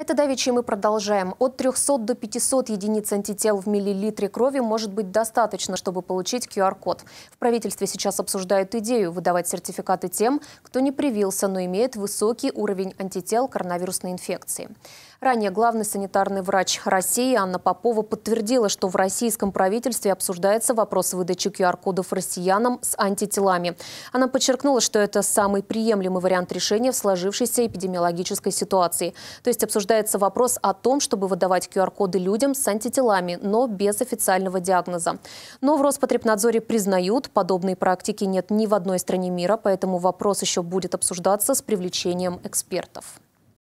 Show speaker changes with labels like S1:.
S1: Это давичи мы продолжаем. От 300 до 500 единиц антител в миллилитре крови может быть достаточно, чтобы получить QR-код. В правительстве сейчас обсуждают идею выдавать сертификаты тем, кто не привился, но имеет высокий уровень антител коронавирусной инфекции. Ранее главный санитарный врач России Анна Попова подтвердила, что в российском правительстве обсуждается вопрос выдачи QR-кодов россиянам с антителами. Она подчеркнула, что это самый приемлемый вариант решения в сложившейся эпидемиологической ситуации. То есть обсуждается Обсуждается вопрос о том, чтобы выдавать QR-коды людям с антителами, но без официального диагноза. Но в Роспотребнадзоре признают, подобной практики нет ни в одной стране мира, поэтому вопрос еще будет обсуждаться с привлечением экспертов.